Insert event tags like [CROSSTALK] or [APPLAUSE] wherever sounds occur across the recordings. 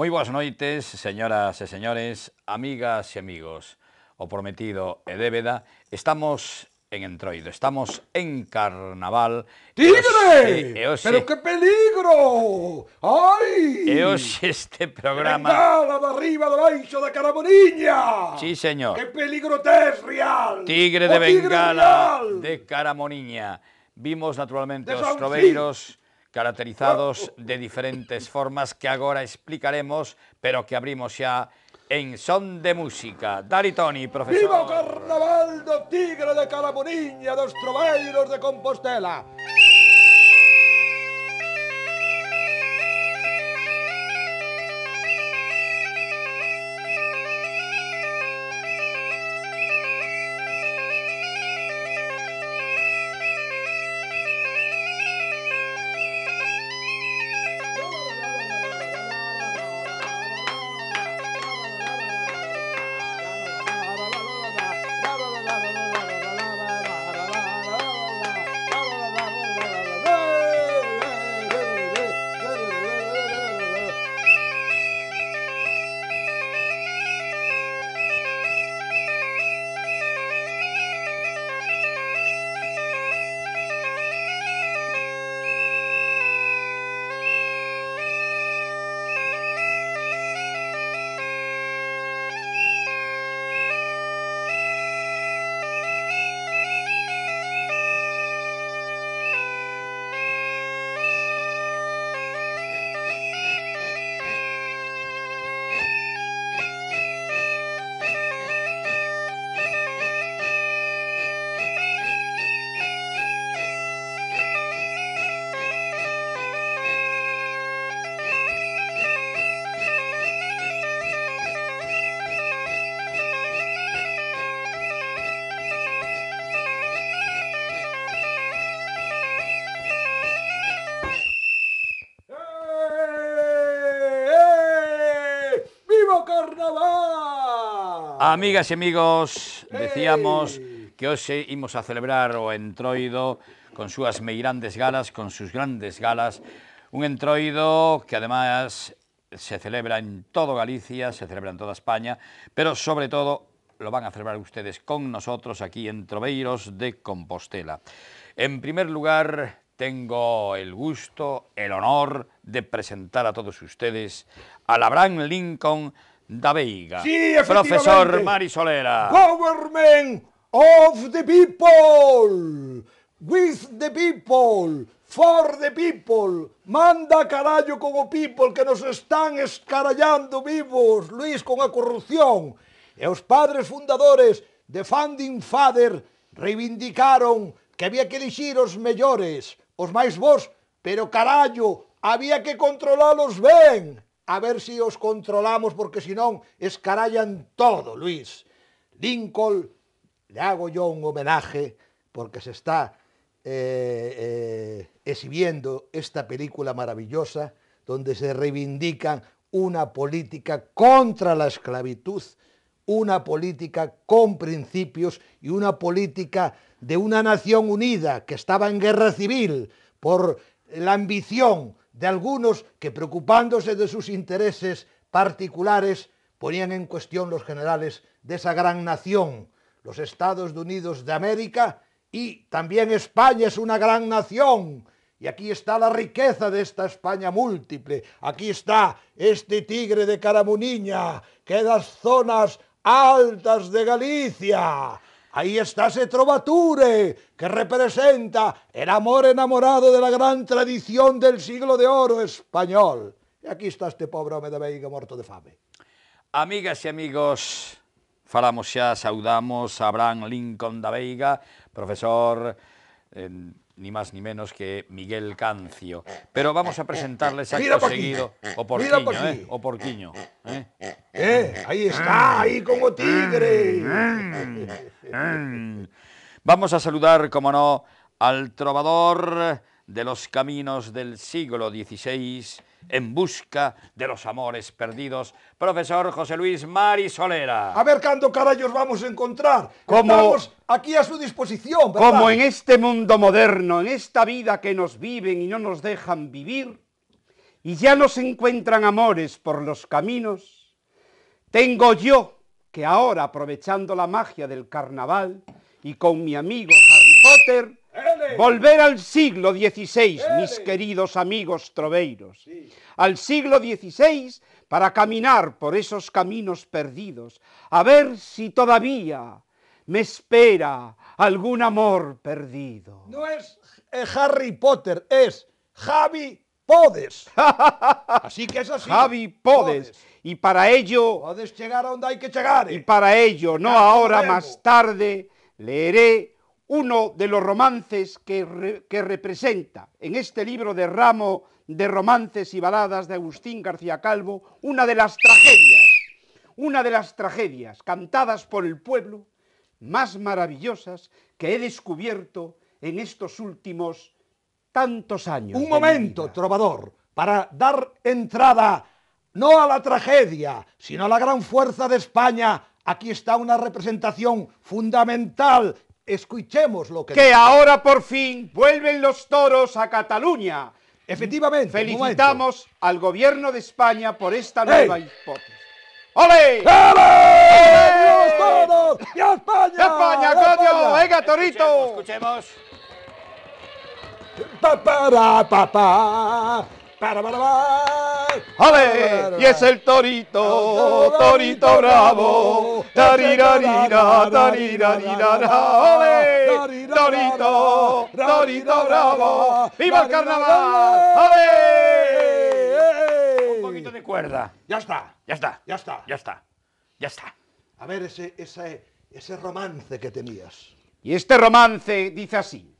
Moi boas noites, señoras e señores, amigas e amigos. O prometido e débeda, estamos en Entroido, estamos en Carnaval. Tigre! E hoxe, Pero que peligro! Ai! E hoxe este programa... Vengala da arriba, de baixo, da Caramoniña! Sí, señor. Que peligro tes, Rial! Tigre ¡Oh, de o Bengala, de Caramoniña. Vimos naturalmente de os troveiros caracterizados de diferentes formas que agora explicaremos, pero que abrimos xa en son de música. Dari Toni, profesor. Viva o carnaval do Tigre de Caraboniña dos Trobeiros de Compostela. Amigas e amigos, decíamos que hoxe imos a celebrar o entroido con súas meirandes galas, con sus grandes galas, un entroido que ademais se celebra en todo Galicia, se celebra en toda España, pero sobre todo lo van a celebrar ustedes con nosotros aquí en Troveiros de Compostela. En primer lugar, tengo el gusto, el honor de presentar a todos ustedes a Abraham Lincoln, da Veiga. Sí, Profesor Mari Solera. Government of the people, with the people, for the people. Manda carallo con o people que nos están escarallando vivos, Luis, con a corrupción. E os padres fundadores de Funding Father reivindicaron que había que elixir os mellores, os máis vos, pero carallo, había que controlalos ben. a ver si os controlamos, porque si no escarallan todo, Luis. Lincoln, le hago yo un homenaje, porque se está eh, eh, exhibiendo esta película maravillosa, donde se reivindican una política contra la esclavitud, una política con principios y una política de una nación unida que estaba en guerra civil por la ambición de algunos que preocupándose de sus intereses particulares ponían en cuestión los generales de esa gran nación, los Estados Unidos de América y también España es una gran nación. Y aquí está la riqueza de esta España múltiple. Aquí está este tigre de Caramuniña, que las zonas altas de Galicia. Ahí está ese trovatore que representa el amor enamorado de la gran tradición del siglo de oro español. Y aquí está este pobre hombre de Veiga morto de fame. Amigas y amigos, falamos ya, saudamos a Abraham Lincoln da Veiga, profesor eh, ni más ni menos que Miguel Cancio. Pero vamos a presentarles acto seguido. O porquiño, por eh, O porquiño. ¿eh? eh, ahí está, ahí como tigre. vamos a saludar, como no, al trovador de los caminos del siglo XVI, en busca de los amores perdidos. Profesor José Luis Mari Solera. A ver, ¿cuándo carayos vamos a encontrar? Como, Estamos aquí a su disposición, Como en este mundo moderno, en esta vida que nos viven y no nos dejan vivir, y ya no se encuentran amores por los caminos, tengo yo que ahora, aprovechando la magia del carnaval y con mi amigo Harry Potter, Volver al siglo XVI, mis queridos amigos troveiros, al siglo XVI para caminar por esos caminos perdidos, a ver si todavía me espera algún amor perdido. No es eh, Harry Potter, es Javi Podes. [LAUGHS] Así que es así. Javi Podes. Y para ello... Podes llegar a donde hay que llegar. Eh. Y para ello, no ahora, más tarde, leeré uno de los romances que, representa en este libro de ramo de romances y baladas de Agustín García Calvo, una de las tragedias, una de las tragedias cantadas por el pueblo más maravillosas que he descubierto en estos últimos tantos años. Un momento, trovador, para dar entrada no a la tragedia, sino a la gran fuerza de España. Aquí está una representación fundamental Escuchemos lo que... Que ahora por fin vuelven los toros a Cataluña. Efectivamente. Felicitamos al gobierno de España por esta nueva hipótesis. ¡Ole! vamos ¡Los ¡Y a España! ¡Y a España, coño! ¡Venga, torito! Escuchemos. escuchemos. Pa, para, para ver! Y es el torito, torito bravo. Tarirarira, tarirarirara, ¡ole! Torito, torito bravo. ¡Viva el carnaval! ¡Ale! Un poquito de cuerda. Ya está. Ya está. Ya está. Ya está. Ya está. A ver ese, ese, ese romance que tenías. Y este romance dice así.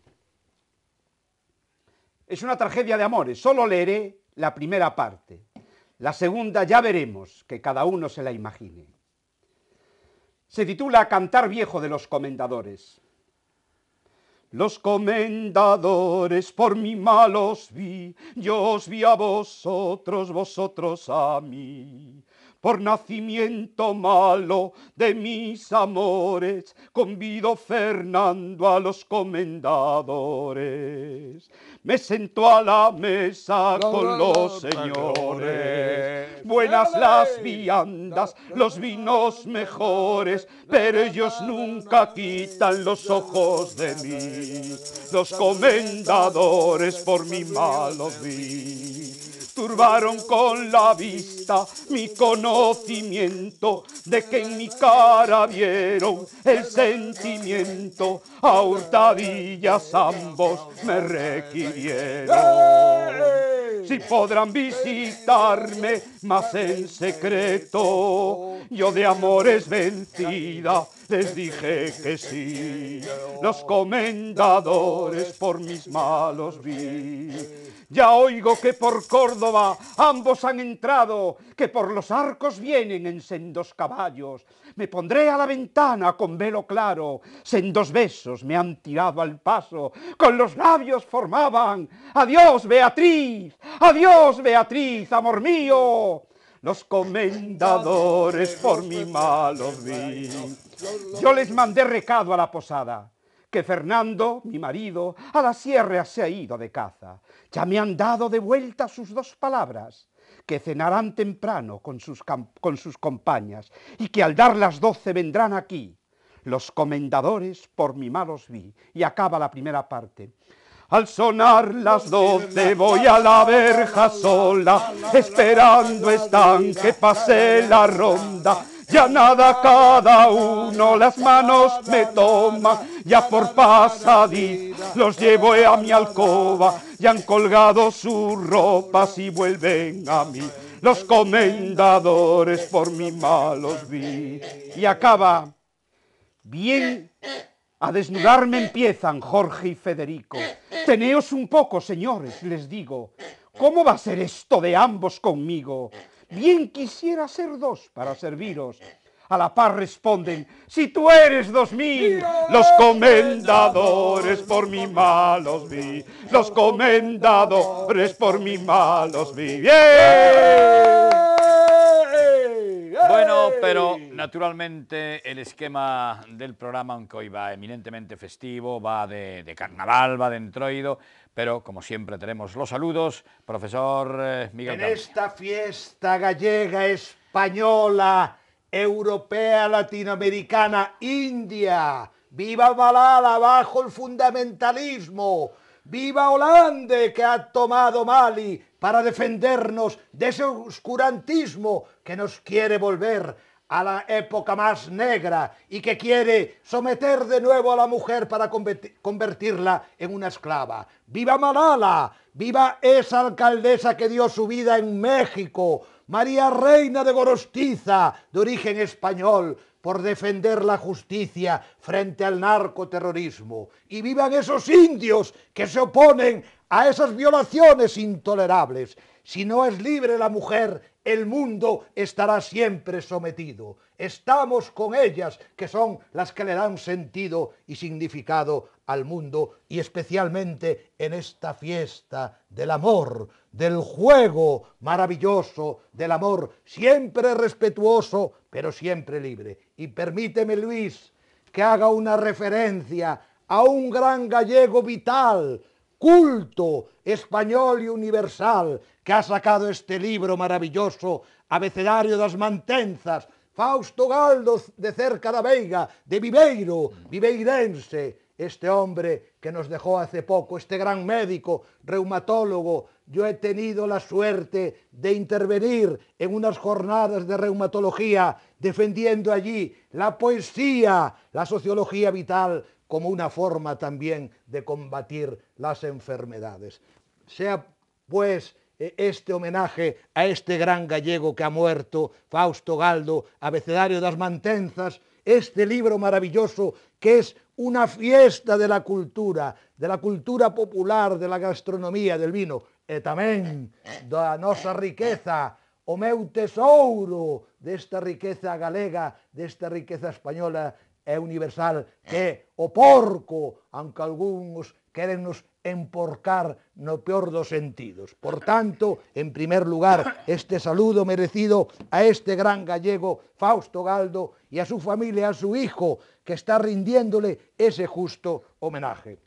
Es una tragedia de amores. Solo leeré la primera parte. La segunda ya veremos, que cada uno se la imagine. Se titula Cantar viejo de los comendadores. Los comendadores por mi malos vi, yo os vi a vosotros, vosotros a mí por nacimiento malo de mis amores, convido Fernando a los comendadores. Me sentó a la mesa con los señores, buenas las viandas, los vinos mejores, pero ellos nunca quitan los ojos de mí, los comendadores por mi malo vi turbaron con la vista mi conocimiento de que en mi cara vieron el sentimiento, a hurtadillas ambos me requirieron. ¡Eh! si podrán visitarme, más en secreto. Yo de amores vencida les dije que sí. Los comendadores por mis malos vi. Ya oigo que por Córdoba ambos han entrado, que por los arcos vienen en sendos caballos, me pondré a la ventana con velo claro, sendos besos me han tirado al paso, con los labios formaban, adiós Beatriz, adiós Beatriz, amor mío. Los comendadores por mi mal vi. Yo les mandé recado a la posada, que Fernando, mi marido, a la sierra se ha ido de caza, ya me han dado de vuelta sus dos palabras, que cenarán temprano con sus, con sus compañas y que al dar las doce vendrán aquí. Los comendadores por mi malos vi. Y acaba la primera parte. Al sonar las doce voy a la verja sola, esperando están que pase la ronda. Ya nada cada uno las manos me toma, ya por pasadiz los llevo a mi alcoba, ya han colgado sus ropas y vuelven a mí. Los comendadores por mi malos vi. Y acaba. Bien, a desnudarme empiezan Jorge y Federico. Teneos un poco, señores, les digo. ¿Cómo va a ser esto de ambos conmigo? bien quisiera ser dos para serviros. A la paz responden, si tú eres dos mil, los comendadores por mi malos vi, los comendadores por mi malos vi. ¡Bien! Pero naturalmente el esquema del programa, aunque hoy va eminentemente festivo, va de, carnaval, va de entroido, pero como siempre tenemos los saludos, profesor eh, Miguel. En esta fiesta gallega, española, europea, latinoamericana, india, viva Malala, bajo el fundamentalismo, viva Holanda que ha tomado Mali, para defendernos de ese oscurantismo que nos quiere volver a la época más negra y que quiere someter de nuevo a la mujer para convertirla en una esclava. ¡Viva Malala! ¡Viva esa alcaldesa que dio su vida en México! María Reina de Gorostiza, de origen español, por defender la justicia frente al narcoterrorismo. Y vivan esos indios que se oponen a esas violaciones intolerables. Si no es libre la mujer, el mundo estará siempre sometido. Estamos con ellas, que son las que le dan sentido y significado al mundo, y especialmente en esta fiesta del amor, del juego maravilloso, del amor, siempre respetuoso, pero siempre libre. Y permíteme, Luis, que haga una referencia a un gran gallego vital, culto, español y universal que ha sacado este libro maravilloso, Abecedario das Mantenzas, Fausto Galdos de Cerca da Veiga, de Viveiro, viveirense, este hombre que nos dejó hace poco, este gran médico, reumatólogo. Yo he tenido la suerte de intervenir en unas jornadas de reumatología, defendiendo allí la poesía, la sociología vital, como una forma también de combatir las enfermedades. Sea pues este homenaje a este gran gallego que ha muerto, Fausto Galdo, abecedario das mantenzas, este libro maravilloso que es una fiesta de la cultura, de la cultura popular, de la gastronomía, del vino, e tamén da nosa riqueza, o meu tesouro desta riqueza galega, desta riqueza española es universal que o oh, porco, aunque algunos querennos emporcar no peor dos sentidos. Por tanto, en primer lugar, este saludo merecido a este gran gallego Fausto Galdo y a su familia, a su hijo, que está rindiéndole ese justo homenaje.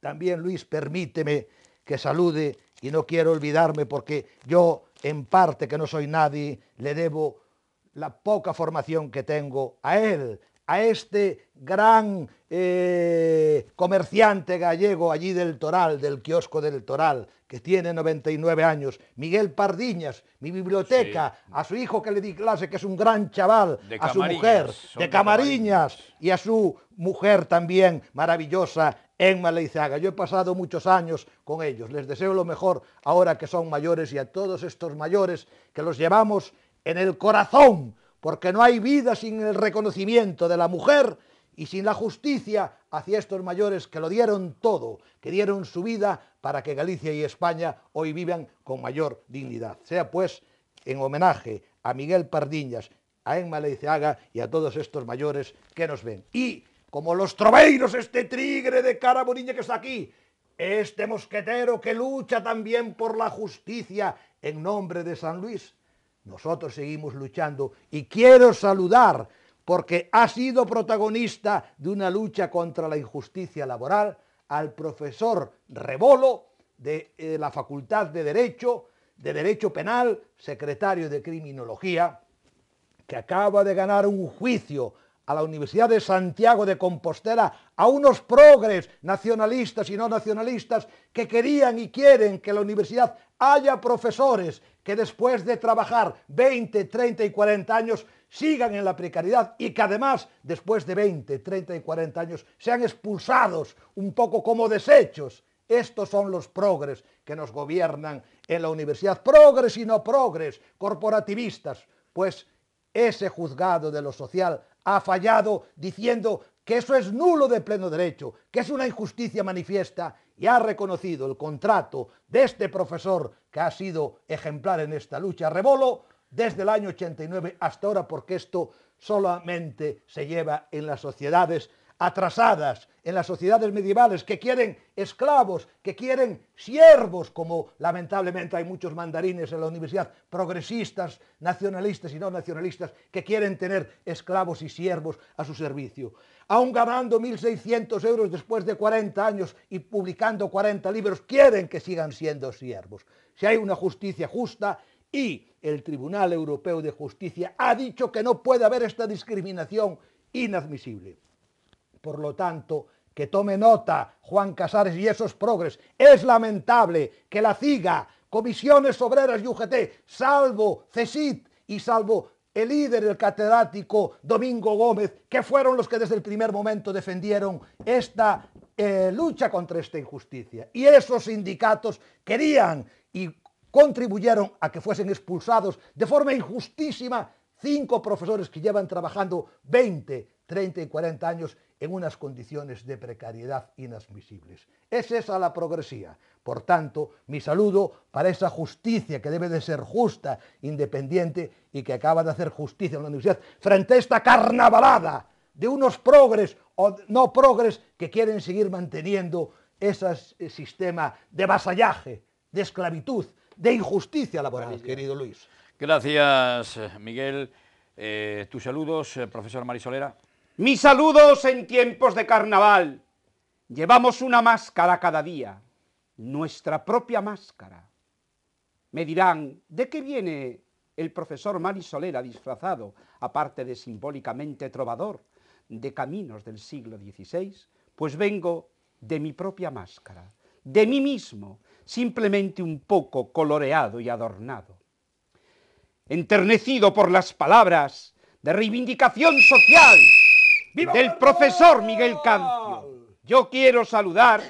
También, Luis, permíteme que salude, y no quiero olvidarme porque yo, en parte que no soy nadie, le debo la poca formación que tengo a él, a este gran eh, comerciante gallego allí del Toral, del kiosco del Toral, que tiene 99 años, Miguel Pardiñas, mi biblioteca, a su hijo que le di clase, que es un gran chaval, a su mujer, de Camariñas, y a su mujer también maravillosa, en Maleizaga. Yo he pasado muchos años con ellos, les deseo lo mejor ahora que son mayores y a todos estos mayores que los llevamos en el corazón porque no hay vida sin el reconocimiento de la mujer y sin la justicia hacia estos mayores que lo dieron todo, que dieron su vida para que Galicia y España hoy vivan con mayor dignidad. Sea pues en homenaje a Miguel Pardiñas, a Emma Leiceaga y a todos estos mayores que nos ven. Y como los trobeiros, este trigre de cara boniña que está aquí, este mosquetero que lucha también por la justicia en nombre de San Luis, nosotros seguimos luchando y quiero saludar porque ha sido protagonista de una lucha contra la injusticia laboral al profesor Rebolo de eh, la Facultad de Derecho, de Derecho Penal, secretario de Criminología, que acaba de ganar un juicio a la Universidad de Santiago de Compostela a unos progres nacionalistas y no nacionalistas que querían y quieren que la universidad haya profesores que después de trabajar 20, 30 y 40 años sigan en la precariedad y que además después de 20, 30 y 40 años sean expulsados un poco como desechos. Estos son los progres que nos gobiernan en la universidad. Progres y no progres, corporativistas. Pues ese juzgado de lo social ha fallado diciendo que eso es nulo de pleno derecho, que es una injusticia manifiesta y ha reconocido el contrato de este profesor que ha sido ejemplar en esta lucha. Rebolo desde el año 89 hasta ahora porque esto solamente se lleva en las sociedades atrasadas en las sociedades medievales, que quieren esclavos, que quieren siervos, como lamentablemente hay muchos mandarines en la universidad, progresistas, nacionalistas y no nacionalistas, que quieren tener esclavos y siervos a su servicio. Aún ganando 1.600 euros después de 40 años y publicando 40 libros, quieren que sigan siendo siervos. Si hay una justicia justa y el Tribunal Europeo de Justicia ha dicho que no puede haber esta discriminación inadmisible. Por lo tanto, que tome nota Juan Casares y esos progres. Es lamentable que la CIGA, Comisiones Obreras y UGT, salvo CESIT y salvo el líder, el catedrático Domingo Gómez, que fueron los que desde el primer momento defendieron esta eh, lucha contra esta injusticia. Y esos sindicatos querían y contribuyeron a que fuesen expulsados de forma injustísima cinco profesores que llevan trabajando 20, 30 y 40 años en unas condiciones de precariedad inadmisibles. Es esa la progresía. Por tanto, mi saludo para esa justicia que debe de ser justa, independiente y que acaba de hacer justicia en la universidad frente a esta carnavalada de unos progres o no progres que quieren seguir manteniendo ese eh, sistema de vasallaje, de esclavitud, de injusticia laboral, querido Luis. Gracias, Miguel. Eh, tus saludos, eh, profesor Marisolera. Mis saludos en tiempos de carnaval. Llevamos una máscara cada día, nuestra propia máscara. Me dirán, ¿de qué viene el profesor Marisolera disfrazado, aparte de simbólicamente trovador, de caminos del siglo XVI? Pues vengo de mi propia máscara, de mí mismo, simplemente un poco coloreado y adornado. Enternecido por las palabras de reivindicación social, del profesor Miguel Cancio. Yo quiero saludar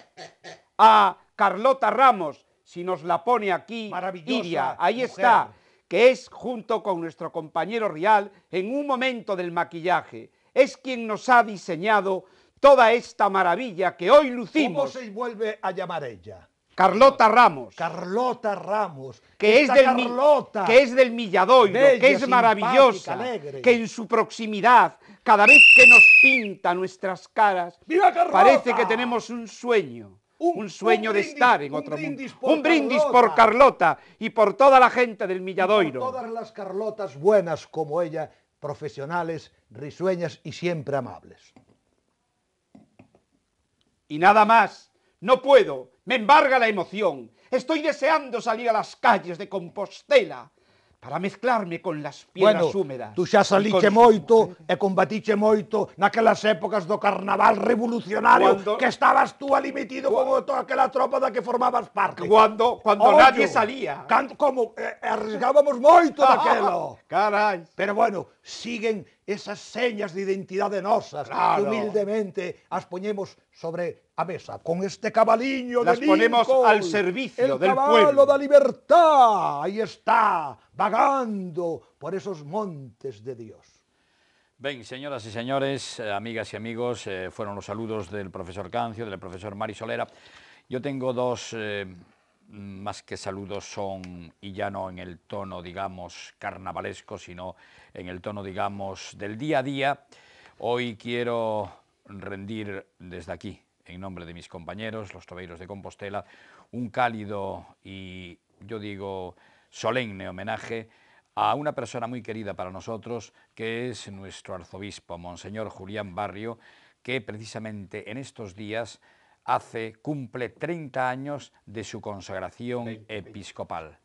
a Carlota Ramos, si nos la pone aquí, Iria, ahí está, que es junto con nuestro compañero Rial en un momento del maquillaje. Es quien nos ha diseñado toda esta maravilla que hoy lucimos. ¿Cómo se vuelve a llamar ella? Carlota Ramos. Carlota Ramos. Que, es del, que es del Milladoiro, que es maravillosa, que en su proximidad, cada vez que nos pinta nuestras caras, parece que tenemos un sueño. Un, sueño de estar en otro mundo. Un brindis por Carlota y por toda la gente del Milladoiro. todas las Carlotas buenas como ella, profesionales, risueñas y siempre amables. Y nada más. No puedo, Me embarga la emoción. Estoy deseando salir a las calles de Compostela para mezclarme con las piedras bueno, húmedas. tú xa saliste moito e combatiche moito naquelas épocas do carnaval revolucionario cuando, que estabas tú ali metido con toda aquela tropa da que formabas parte. Cuando, cuando Ollo, nadie salía. Can, como, eh, arriesgábamos moito [LAUGHS] daquelo. Carai. Pero bueno, siguen esas señas de identidad de nosas humildemente las ponemos sobre la mesa con este cabaliño Las de Lincoln, ponemos al servicio el del pueblo. la libertad, ahí está, vagando por esos montes de Dios. Ven, señoras y señores, eh, amigas y amigos, eh, fueron los saludos del profesor Cancio, del profesor Mari Solera. Yo tengo dos eh, más que saludos son, y ya no en el tono, digamos, carnavalesco, sino en el tono, digamos, del día a día, hoy quiero rendir desde aquí, en nombre de mis compañeros, los tobeiros de Compostela, un cálido y, yo digo, solemne homenaje a una persona muy querida para nosotros, que es nuestro arzobispo, Monseñor Julián Barrio, que precisamente en estos días hace, cumple 30 años de su consagración episcopal.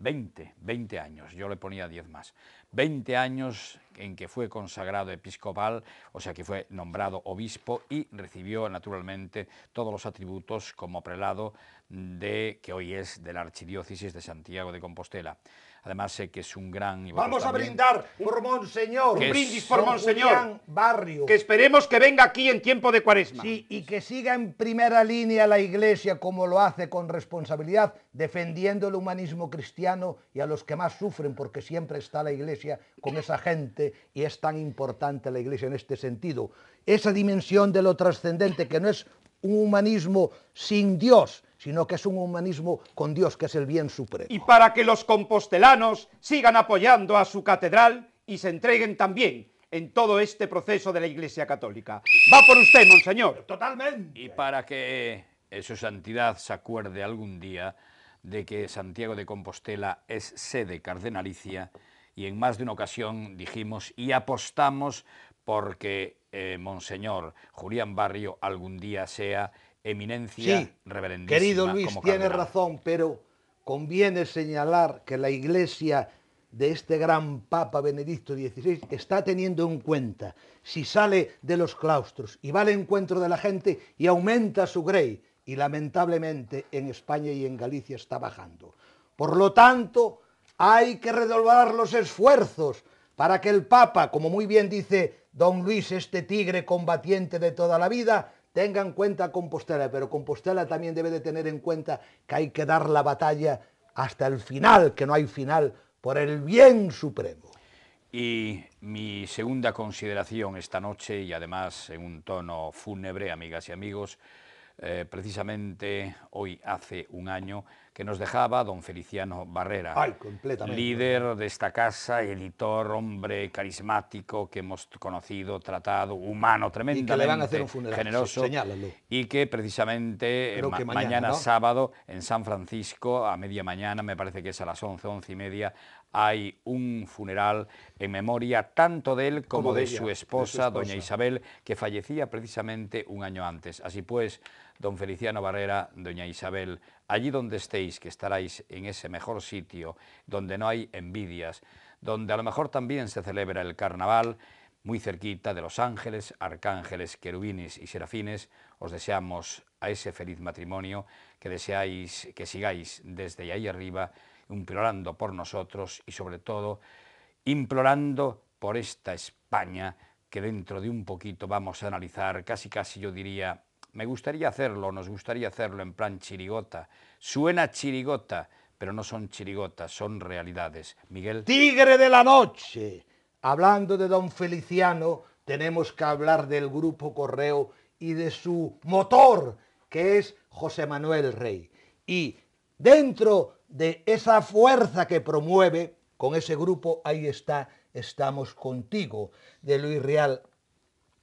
20. 20, años, yo le ponía 10 más. 20 años en que fue consagrado episcopal, o sea que fue nombrado obispo y recibió naturalmente todos los atributos como prelado de que hoy es de la Archidiócesis de Santiago de Compostela. Además sé que es un gran... Vamos a brindar por Monseñor. brindis por Monseñor. Barrio. Que esperemos que venga aquí en tiempo de cuaresma. Sí, y que siga en primera línea la Iglesia como lo hace con responsabilidad, defendiendo el humanismo cristiano y a los que más sufren, porque siempre está la Iglesia con esa gente y es tan importante la Iglesia en este sentido. Esa dimensión de lo trascendente, que no es un humanismo sin Dios, sino que es un humanismo con Dios, que es el bien supremo. Y para que los compostelanos sigan apoyando a su catedral y se entreguen también en todo este proceso de la Iglesia Católica. Va por usted, monseñor. Totalmente. Y para que su santidad se acuerde algún día de que Santiago de Compostela es sede cardenalicia y en más de una ocasión dijimos y apostamos porque eh, Monseñor Julián Barrio algún día sea eminencia reverendísima. Querido Luis, tiene razón, pero conviene señalar que la Iglesia de este gran Papa Benedicto XVI está teniendo en cuenta si sale de los claustros y va al encuentro de la gente y aumenta su grey, y lamentablemente en España y en Galicia está bajando. Por lo tanto, hay que redoblar los esfuerzos para que el Papa, como muy bien dice don Luis, este tigre combatiente de toda la vida, tenga en cuenta Compostela, pero Compostela también debe de tener en cuenta que hay que dar la batalla hasta el final, que no hay final, por el bien supremo. Y mi segunda consideración esta noche, y además en un tono fúnebre, amigas y amigos, eh, precisamente hoy hace un año que nos dejaba don Feliciano Barrera, líder de esta casa, editor, hombre carismático que hemos conocido, tratado, humano, tremendo... y que le van a generoso, y que precisamente eh, mañana, sábado en San Francisco a media mañana, me parece que es a las 11, 11 y media, hay un funeral en memoria tanto de él como, de, su esposa, de, su esposa, doña Isabel, que fallecía precisamente un año antes. Así pues, don Feliciano Barrera, doña Isabel, allí donde estéis, que estaráis en ese mejor sitio, donde no hay envidias, donde a lo mejor también se celebra el carnaval, muy cerquita de los ángeles, arcángeles, querubines y serafines, os deseamos a ese feliz matrimonio que deseáis que sigáis desde ahí arriba implorando por nosotros y sobre todo implorando por esta España que dentro de un poquito vamos a analizar, casi casi yo diría, me gustaría hacerlo, nos gustaría hacerlo en plan chirigota. Suena chirigota, pero no son chirigotas, son realidades. Miguel. Tigre de la noche. Hablando de don Feliciano, tenemos que hablar del grupo Correo y de su motor, que es José Manuel Rey. Y dentro de esa fuerza que promueve con ese grupo, ahí está, estamos contigo, de Luis Real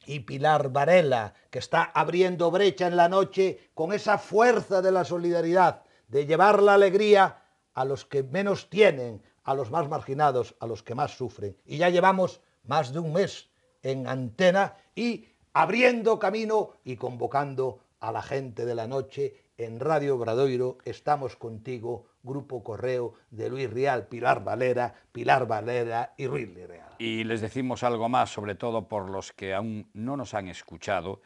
y Pilar Varela, que está abriendo brecha en la noche con esa fuerza de la solidaridad, de llevar la alegría a los que menos tienen, a los más marginados, a los que más sufren. Y ya llevamos más de un mes en antena y abriendo camino y convocando a la gente de la noche en Radio Bradoiro, estamos contigo, Grupo Correo de Luis Real, Pilar Valera, Pilar Valera y Ruiz Real. Y les decimos algo más, sobre todo por los que aún no nos han escuchado,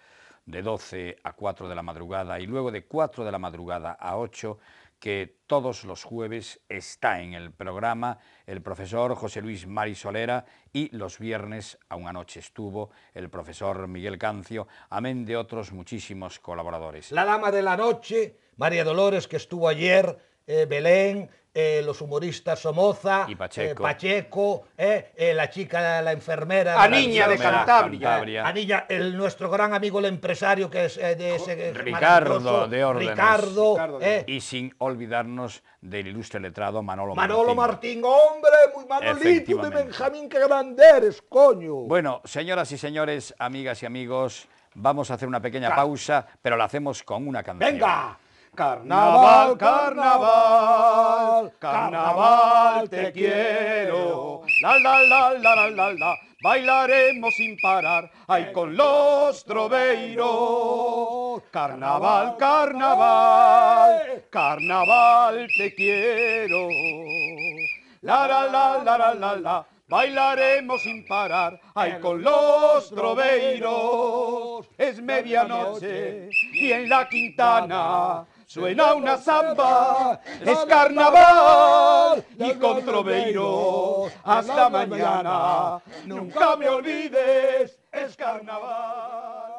de 12 a 4 de la madrugada y luego de 4 de la madrugada a 8 que todos los jueves está en el programa el profesor José Luis Mari Solera y los viernes, a anoche estuvo, el profesor Miguel Cancio, amén de otros muchísimos colaboradores. La dama de la noche, María Dolores, que estuvo ayer eh, Belén, eh, los humoristas Somoza, y eh, Pacheco, Pacheco la chica, la enfermera. la niña de Cantabria. niña, el, nuestro gran amigo, el empresario que es de ese. Ricardo de Órdenes. Ricardo. Y sin olvidarnos del ilustre letrado Manolo Martín. Manolo Martín, hombre, muy Manolito de Benjamín, qué grande coño. Bueno, señoras y señores, amigas y amigos, vamos a hacer una pequeña pausa, pero la hacemos con una canción. ¡Venga! Carnaval, carnaval, carnaval te quiero. La la la la la la la. Bailaremos sin parar, ay con los troveiros. Carnaval, carnaval, carnaval te quiero. La la la la la la la. Bailaremos sin parar, ay con los troveiros. Es medianoche y en la quintana Suena una samba, es carnaval y con hasta mañana. Nunca me olvides, es carnaval.